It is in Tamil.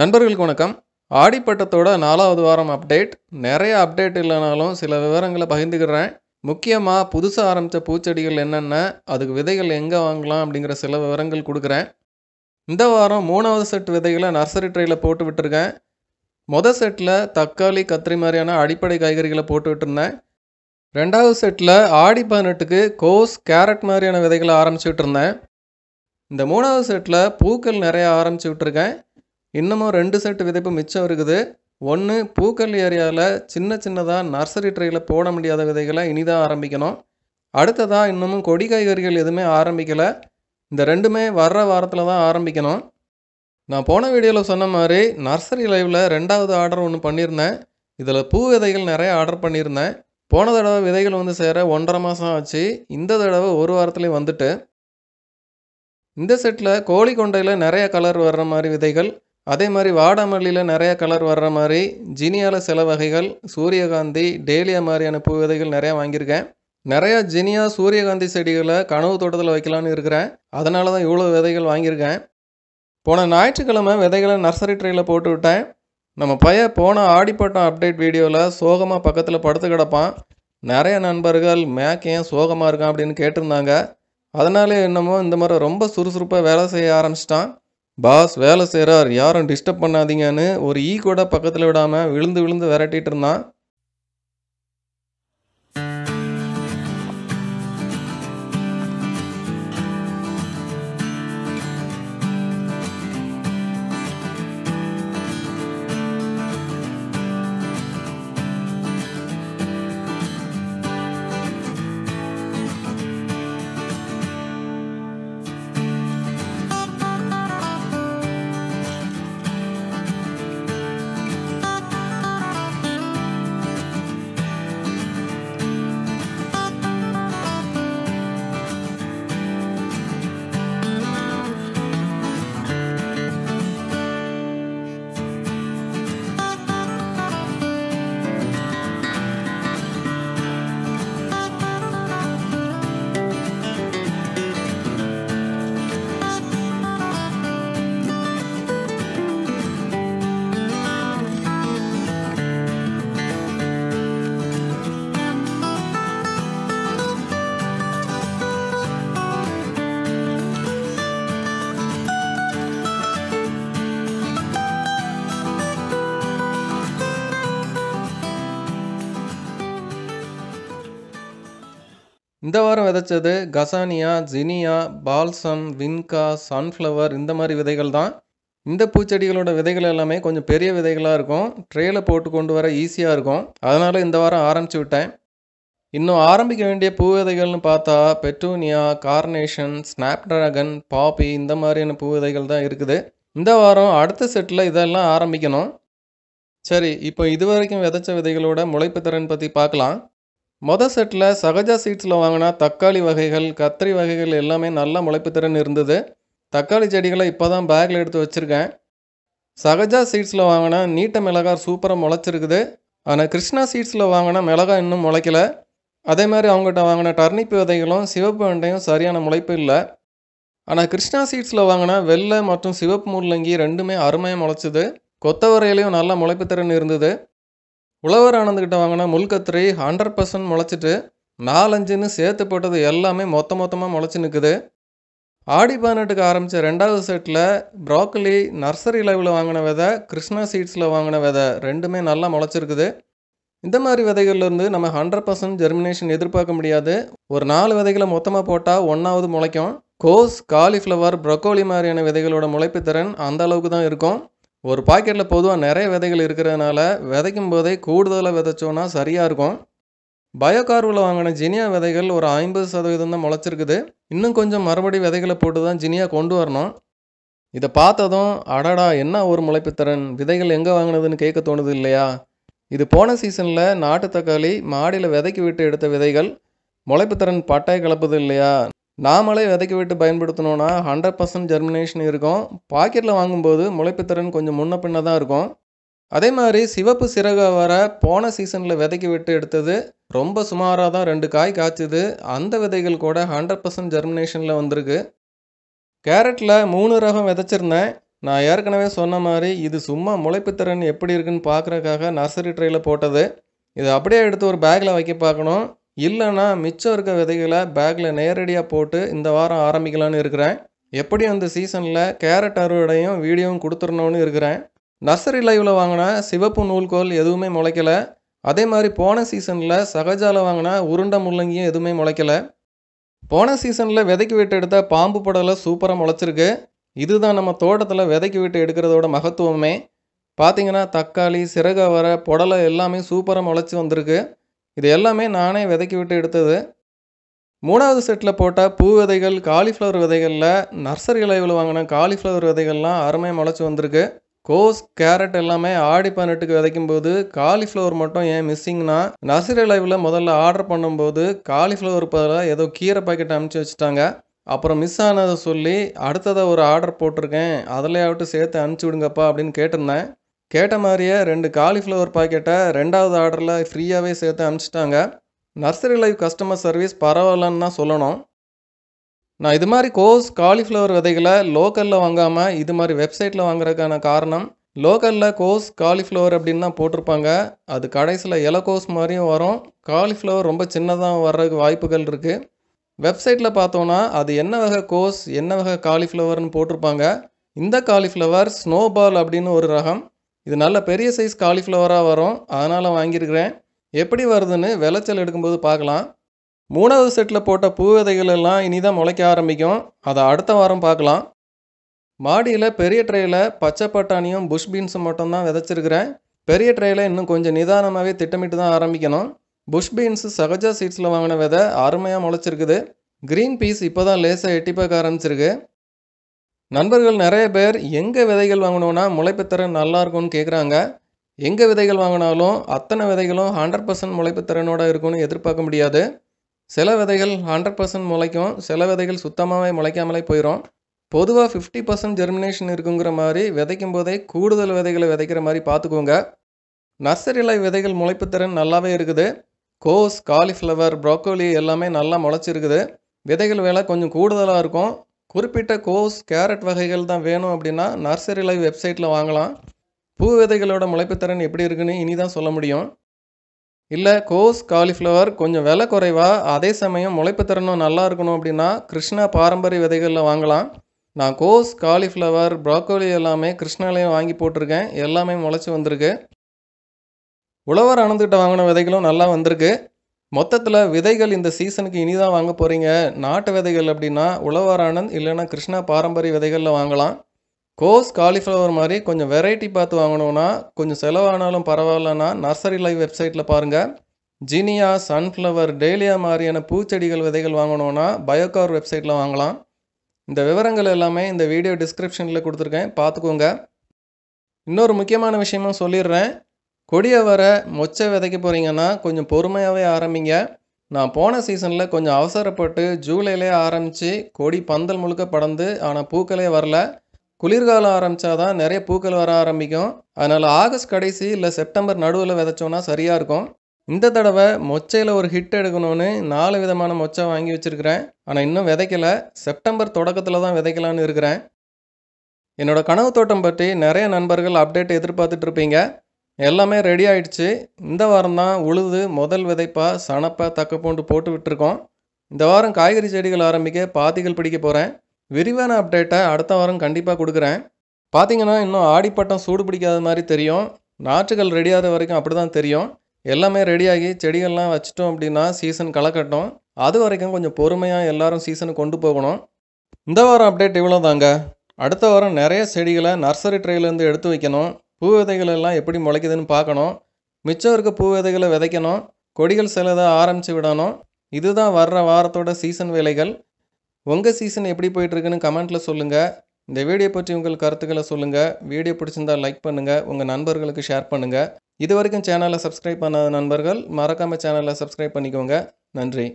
நண்பர்களுக்கு வணக்கம் ஆடிப்பட்டத்தோட நாலாவது வாரம் அப்டேட் நிறைய அப்டேட் இல்லைனாலும் சில விவரங்களை பகிர்ந்துக்கிறேன் முக்கியமாக புதுசாக ஆரம்பித்த பூச்செடிகள் என்னென்ன அதுக்கு விதைகள் எங்கே வாங்கலாம் அப்படிங்கிற சில விவரங்கள் கொடுக்குறேன் இந்த வாரம் மூணாவது செட் விதைகளை நர்சரி ட்ரையில் போட்டு விட்டுருக்கேன் மொதல் செட்டில் தக்காளி கத்திரி மாதிரியான அடிப்படை காய்கறிகளை போட்டு விட்டுருந்தேன் ரெண்டாவது செட்டில் ஆடி பதினெட்டுக்கு கோஸ் கேரட் மாதிரியான விதைகளை ஆரம்பிச்சு விட்டுருந்தேன் இந்த மூணாவது செட்டில் பூக்கள் நிறையா ஆரம்பிச்சு விட்டுருக்கேன் இன்னமும் ரெண்டு செட்டு விதைப்பு மிச்சம் இருக்குது ஒன்று பூக்கல் ஏரியாவில் சின்ன சின்னதாக நர்சரி ட்ரையில் போட முடியாத விதைகளை இனிதான் ஆரம்பிக்கணும் அடுத்ததாக இன்னமும் கொடி காய்கறிகள் எதுவுமே ஆரம்பிக்கலை இந்த ரெண்டுமே வர்ற வாரத்தில் தான் ஆரம்பிக்கணும் நான் போன வீடியோவில் சொன்ன மாதிரி நர்சரி லைவில் ரெண்டாவது ஆர்டர் ஒன்று பண்ணியிருந்தேன் இதில் பூ விதைகள் நிறைய ஆர்டர் பண்ணியிருந்தேன் போன தடவை விதைகள் வந்து சேர ஒன்றரை மாதம் ஆச்சு இந்த தடவை ஒரு வாரத்துலேயும் வந்துட்டு இந்த செட்டில் கோழி கொண்டையில் நிறைய கலர் வர்ற மாதிரி விதைகள் அதே மாதிரி வாடாமல்லியில் நிறையா கலர் வர்ற மாதிரி ஜினியால் சில வகைகள் சூரியகாந்தி டேலியா மாதிரியான பூ விதைகள் நிறையா வாங்கியிருக்கேன் நிறையா ஜினியா சூரியகாந்தி செடிகளை கனவு தோட்டத்தில் வைக்கலான்னு இருக்கிறேன் அதனால தான் இவ்வளோ விதைகள் வாங்கியிருக்கேன் போன ஞாயிற்றுக்கிழமை விதைகளை நர்சரி ட்ரேயில் போட்டு விட்டேன் நம்ம பையன் போன ஆடிப்பட்டம் அப்டேட் வீடியோவில் சோகமாக பக்கத்தில் படுத்து கிடப்பான் நிறைய நண்பர்கள் மேக்கேன் சோகமாக இருக்கான் அப்படின்னு கேட்டிருந்தாங்க அதனாலே என்னமோ இந்த மாதிரி ரொம்ப சுறுசுறுப்பாக வேலை செய்ய ஆரம்பிச்சிட்டான் பாஸ் வேலை செய்கிறார் யாரும் டிஸ்டர்ப் பண்ணாதீங்கன்னு ஒரு ஈகோட பக்கத்தில் விடாமல் விழுந்து விழுந்து விரட்டிகிட்டு இருந்தான் இந்த வாரம் விதைச்சது gazania zinnia balsam vinca sunflower இந்த மாதிரி விதைகள் தான் இந்த பூச்செடிகளோட விதைகள் எல்லாமே கொஞ்சம் பெரிய விதைகளாக இருக்கும் ட்ரேயில் போட்டு கொண்டு வர ஈஸியாக இருக்கும் அதனால் இந்த வாரம் ஆரம்பித்து விட்டேன் இன்னும் ஆரம்பிக்க வேண்டிய பூ விதைகள்னு பார்த்தா petunia carnation snapdragon poppy இந்த மாதிரியான பூ விதைகள் தான் இருக்குது இந்த வாரம் அடுத்த செட்டில் இதெல்லாம் ஆரம்பிக்கணும் சரி இப்போ இது வரைக்கும் விதைச்ச விதைகளோட முளைப்பு திறன் பற்றி பார்க்கலாம் மொதல் செட்டில் சகஜா சீட்ஸில் வாங்கினா தக்காளி வகைகள் கத்திரி வகைகள் எல்லாமே நல்ல முளைப்பு திறன் இருந்தது தக்காளி செடிகளை இப்போ தான் பேக்கில் எடுத்து வச்சுருக்கேன் சகஜா சீட்ஸில் வாங்கினா நீட்ட மிளகாய் சூப்பராக முளைச்சிருக்குது ஆனால் கிருஷ்ணா சீட்ஸில் வாங்கினா மிளகாய் இன்னும் முளைக்கல அதே மாதிரி அவங்ககிட்ட வாங்கின டர்னிப்பு விதைகளும் சிவப்பு வெண்டையும் சரியான முளைப்பு இல்லை ஆனால் கிருஷ்ணா சீட்ஸில் வாங்கினா வெள்ளை மற்றும் சிவப்பு முள்ளங்கி ரெண்டுமே அருமையாக முளைச்சிது கொத்தவரையிலையும் நல்லா முளைப்பு திறன் இருந்தது உழவர் ஆனந்துக்கிட்ட வாங்கின முள்கத்திரி ஹண்ட்ரட் பர்சன்ட் முளைச்சிட்டு நாலஞ்சுன்னு சேர்த்து போட்டது எல்லாமே மொத்த மொத்தமாக முளைச்சி நிற்குது ஆடி பதினெட்டுக்கு ஆரம்பித்த ரெண்டாவது செட்டில் ப்ராக்கலி நர்சரி லெவலில் வாங்கின விதை கிருஷ்ணா சீட்ஸில் வாங்கின விதை ரெண்டுமே நல்லா முளைச்சிருக்குது இந்த மாதிரி விதைகள்லேருந்து நம்ம ஹண்ட்ரட் பர்சன்ட் ஜெர்மினேஷன் எதிர்பார்க்க முடியாது ஒரு நாலு விதைகளை மொத்தமாக போட்டால் ஒன்றாவது முளைக்கும் கோஸ் காலிஃப்ளவர் ப்ரொக்கோலி மாதிரியான விதைகளோட முளைப்பு திறன் அந்த அளவுக்கு தான் இருக்கும் ஒரு பாக்கெட்டில் பொதுவாக நிறைய விதைகள் இருக்கிறதுனால விதைக்கும் போதே கூடுதலாக விதைச்சோன்னா சரியாக இருக்கும் பயோகார்வில் வாங்கின ஜினியா விதைகள் ஒரு ஐம்பது சதவீதம் தான் முளைச்சிருக்குது இன்னும் கொஞ்சம் மறுபடி விதைகளை போட்டு தான் ஜினியா கொண்டு வரணும் இதை பார்த்ததும் அடடா என்ன ஒரு முளைப்புத்திறன் விதைகள் எங்கே வாங்கினதுன்னு கேட்க தோணுது இல்லையா இது போன சீசனில் நாட்டு தக்காளி மாடியில் விதைக்கு விட்டு எடுத்த விதைகள் முளைப்புத்திறன் பட்டை கலப்புது இல்லையா நாமளே விதைக்க விட்டு பயன்படுத்தினோன்னா ஹண்ட்ரட் பர்சன்ட் ஜெர்மினேஷன் இருக்கும் பாக்கெட்டில் வாங்கும்போது முளைப்புத்திறன் கொஞ்சம் முன்ன பின்ன தான் இருக்கும் அதே மாதிரி சிவப்பு சிறகை வர போன சீசனில் விதைக்கி விட்டு எடுத்தது ரொம்ப சுமாராக தான் ரெண்டு காய் காய்ச்சிது அந்த விதைகள் கூட ஹண்ட்ரட் பர்சன்ட் ஜெர்மினேஷனில் வந்திருக்கு கேரட்டில் மூணு ரகம் விதைச்சிருந்தேன் நான் ஏற்கனவே சொன்ன மாதிரி இது சும்மா முளைப்புத்திறன் எப்படி இருக்குன்னு பார்க்குறக்காக நர்சரி ட்ரையில் போட்டது இதை அப்படியே எடுத்து ஒரு பேக்கில் வைக்க பார்க்கணும் இல்லைன்னா மிச்சம் இருக்க விதைகளை பேக்கில் நேரடியாக போட்டு இந்த வாரம் ஆரம்பிக்கலான்னு இருக்கிறேன் எப்படி அந்த சீசனில் கேரட் அறுவடையும் வீடியோவும் கொடுத்துடணும்னு இருக்கிறேன் நர்சரி லைவில் வாங்கினா சிவப்பு நூல்கோல் எதுவுமே முளைக்கலை அதே மாதிரி போன சீசனில் சகஜால வாங்கினா உருண்டை முள்ளங்கியும் எதுவுமே முளைக்கலை போன சீசனில் விதைக்கு விட்டு எடுத்த பாம்பு படலை சூப்பராக முளைச்சிருக்கு இதுதான் நம்ம தோட்டத்தில் விதைக்கு விட்டு எடுக்கிறதோட மகத்துவமே பார்த்திங்கன்னா தக்காளி சிறகவரை புடலை எல்லாமே சூப்பராக முளைச்சி வந்திருக்கு இது எல்லாமே நானே விதைக்கி விட்டு எடுத்தது மூணாவது செட்டில் போட்டால் பூ விதைகள் காலிஃப்ளவர் விதைகளில் நர்சரி லைவில் வாங்கின காலிஃப்ளவர் விதைகள்லாம் அருமையாக முளைச்சி வந்திருக்கு கோஸ் கேரட் எல்லாமே ஆடி பதினெட்டுக்கு விதைக்கும் போது காலிஃப்ளவர் மட்டும் ஏன் மிஸ்ஸிங்னா நர்சரி லைவில் முதல்ல ஆர்டர் பண்ணும்போது காலிஃப்ளவர் பதில் ஏதோ கீரை பாக்கெட் அனுப்பிச்சி வச்சுட்டாங்க அப்புறம் மிஸ் ஆனதை சொல்லி அடுத்ததை ஒரு ஆர்டர் போட்டிருக்கேன் அதிலேயாவட்டும் சேர்த்து அனுப்பிச்சி விடுங்கப்பா அப்படின்னு கேட்டிருந்தேன் கேட்ட மாதிரியே ரெண்டு காலிஃப்ளவர் பாக்கெட்டை ரெண்டாவது ஆர்டரில் ஃப்ரீயாகவே சேர்த்து அனுப்பிச்சிட்டாங்க நர்சரி லைவ் கஸ்டமர் சர்வீஸ் பரவாயில்லன்னு தான் சொல்லணும் நான் இது மாதிரி கோஸ் காலிஃப்ளவர் விதைகளை லோக்கலில் வாங்காமல் இது மாதிரி வெப்சைட்டில் வாங்குறதுக்கான காரணம் லோக்கலில் கோஸ் காலிஃப்ளவர் அப்படின்னு தான் போட்டிருப்பாங்க அது கடைசியில் இலக்கோஸ் மாதிரியும் வரும் காலிஃப்ளவர் ரொம்ப சின்னதாக வர்றதுக்கு வாய்ப்புகள் இருக்குது வெப்சைட்டில் பார்த்தோன்னா அது என்ன வகை கோஸ் என்ன வகை காலிஃப்ளவர்னு போட்டிருப்பாங்க இந்த காலிஃப்ளவர் ஸ்னோபால் அப்படின்னு ஒரு ரகம் இது நல்ல பெரிய சைஸ் காலிஃப்ளவராக வரும் அதனால் வாங்கியிருக்கிறேன் எப்படி வருதுன்னு விளைச்சல் எடுக்கும்போது பார்க்கலாம் மூணாவது செட்டில் போட்ட பூ விதைகள் எல்லாம் இனி தான் முளைக்க ஆரம்பிக்கும் அதை அடுத்த வாரம் பார்க்கலாம் மாடியில் பெரிய ட்ரேயில் பச்சை பட்டாணியும் புஷ் பீன்ஸும் மட்டும்தான் விதைச்சிருக்கிறேன் பெரிய ட்ரேயில் இன்னும் கொஞ்சம் நிதானமாகவே திட்டமிட்டு தான் ஆரம்பிக்கணும் புஷ் பீன்ஸு சகஜா சீட்ஸில் வாங்கின விதை அருமையாக முளைச்சிருக்குது க்ரீன் பீஸ் இப்போ தான் லேசாக எட்டி பார்க்க ஆரம்பிச்சிருக்கு நண்பர்கள் நிறைய பேர் எங்கே விதைகள் வாங்கினோன்னா முளைப்புத்திறன் நல்லா இருக்கும்னு கேட்குறாங்க எங்கே விதைகள் வாங்கினாலும் அத்தனை விதைகளும் ஹண்ட்ரட் பர்சன்ட் முளைப்புத்திறனோட இருக்கும்னு எதிர்பார்க்க முடியாது சில விதைகள் ஹண்ட்ரட் பர்சன்ட் முளைக்கும் சில விதைகள் சுத்தமாகவே முளைக்காமலே போயிடும் பொதுவாக ஃபிஃப்டி பர்சன்ட் ஜெர்மினேஷன் இருக்குங்கிற மாதிரி விதைக்கும் போதே கூடுதல் விதைகளை விதைக்கிற மாதிரி பார்த்துக்கோங்க நர்சரியில் விதைகள் முளைப்புத்திறன் நல்லாவே இருக்குது கோஸ் காலிஃப்ளவர் ப்ரோக்கோலி எல்லாமே நல்லா முளைச்சிருக்குது விதைகள் வேலை கொஞ்சம் கூடுதலாக இருக்கும் குறிப்பிட்ட கோஸ் கேரட் வகைகள் தான் வேணும் அப்படின்னா நர்சரி லைவ் வெப்சைட்டில் வாங்கலாம் பூ விதைகளோட முளைப்புத்திறன் எப்படி இருக்குன்னு இனி தான் சொல்ல முடியும் இல்லை கோஸ் காலிஃப்ளவர் கொஞ்சம் விலை குறைவாக அதே சமயம் முளைப்புத்திறனும் நல்லா இருக்கணும் அப்படின்னா கிருஷ்ணா பாரம்பரிய விதைகளில் வாங்கலாம் நான் கோஸ் காலிஃப்ளவர் ப்ராக்கோலி எல்லாமே கிருஷ்ணாலையும் வாங்கி போட்டிருக்கேன் எல்லாமே முளைச்சி வந்திருக்கு உழவர் அணந்துக்கிட்ட வாங்கின விதைகளும் நல்லா வந்திருக்கு மொத்தத்தில் விதைகள் இந்த சீசனுக்கு இனி தான் வாங்க போகிறீங்க நாட்டு விதைகள் அப்படின்னா உழவாரானந்த் இல்லைன்னா கிருஷ்ணா பாரம்பரிய விதைகளில் வாங்கலாம் கோஸ் காலிஃப்ளவர் மாதிரி கொஞ்சம் வெரைட்டி பார்த்து வாங்கணும்னா கொஞ்சம் செலவானாலும் பரவாயில்லன்னா நர்சரி லைவ் வெப்சைட்டில் பாருங்கள் ஜீனியா சன்ஃப்ளவர் டேலியா மாதிரியான பூச்செடிகள் விதைகள் வாங்கணும்னா பயோகார் வெப்சைட்டில் வாங்கலாம் இந்த விவரங்கள் எல்லாமே இந்த வீடியோ டிஸ்கிரிப்ஷனில் கொடுத்துருக்கேன் பார்த்துக்கோங்க இன்னொரு முக்கியமான விஷயமும் சொல்லிடுறேன் கொடியை வர மொச்சை விதைக்க போகிறீங்கன்னா கொஞ்சம் பொறுமையாகவே ஆரம்பிங்க நான் போன சீசனில் கொஞ்சம் அவசரப்பட்டு ஜூலையிலே ஆரம்பித்து கொடி பந்தல் முழுக்க படந்து ஆனால் பூக்களே வரல குளிர்காலம் ஆரம்பித்தா தான் நிறைய பூக்கள் வர ஆரம்பிக்கும் அதனால் ஆகஸ்ட் கடைசி இல்லை செப்டம்பர் நடுவில் விதைச்சோன்னா சரியாக இருக்கும் இந்த தடவை மொச்சையில் ஒரு ஹிட் எடுக்கணும்னு நாலு விதமான மொச்சை வாங்கி வச்சுருக்கிறேன் ஆனால் இன்னும் விதைக்கலை செப்டம்பர் தொடக்கத்தில் தான் விதைக்கலான்னு இருக்கிறேன் என்னோடய கனவு தோட்டம் பற்றி நிறைய நண்பர்கள் அப்டேட் எதிர்பார்த்துட்ருப்பீங்க எல்லாமே ரெடி ஆயிடுச்சு இந்த வாரம் தான் உழுது முதல் விதைப்பாக சனப்பை தக்க பூண்டு போட்டு விட்டுருக்கோம் இந்த வாரம் காய்கறி செடிகள் ஆரம்பிக்க பாத்திகள் பிடிக்க போகிறேன் விரிவான அப்டேட்டை அடுத்த வாரம் கண்டிப்பாக கொடுக்குறேன் பார்த்தீங்கன்னா இன்னும் ஆடிப்பட்டம் சூடு பிடிக்காத மாதிரி தெரியும் நாற்றுகள் ரெடியாகிற வரைக்கும் அப்படி தான் தெரியும் எல்லாமே ரெடியாகி செடிகள்லாம் வச்சிட்டோம் அப்படின்னா சீசன் கலக்கட்டும் அது வரைக்கும் கொஞ்சம் பொறுமையாக எல்லாரும் சீசனை கொண்டு போகணும் இந்த வாரம் அப்டேட் இவ்வளோ தாங்க அடுத்த வாரம் நிறைய செடிகளை நர்சரி ட்ரெயிலேருந்து எடுத்து வைக்கணும் பூ விதைகள் எல்லாம் எப்படி முளைக்குதுன்னு பார்க்கணும் மிச்சம் இருக்க பூ விதைகளை விதைக்கணும் கொடிகள் சிலதை ஆரம்பித்து விடணும் இதுதான் வர்ற வாரத்தோட சீசன் வேலைகள் உங்கள் சீசன் எப்படி போயிட்டுருக்குன்னு கமெண்ட்டில் சொல்லுங்கள் இந்த வீடியோ பற்றி உங்கள் கருத்துக்களை சொல்லுங்கள் வீடியோ பிடிச்சிருந்தா லைக் பண்ணுங்கள் உங்கள் நண்பர்களுக்கு ஷேர் பண்ணுங்கள் இது வரைக்கும் சேனலை சப்ஸ்கிரைப் பண்ணாத நண்பர்கள் மறக்காமல் சேனலை சப்ஸ்கிரைப் பண்ணிக்கோங்க நன்றி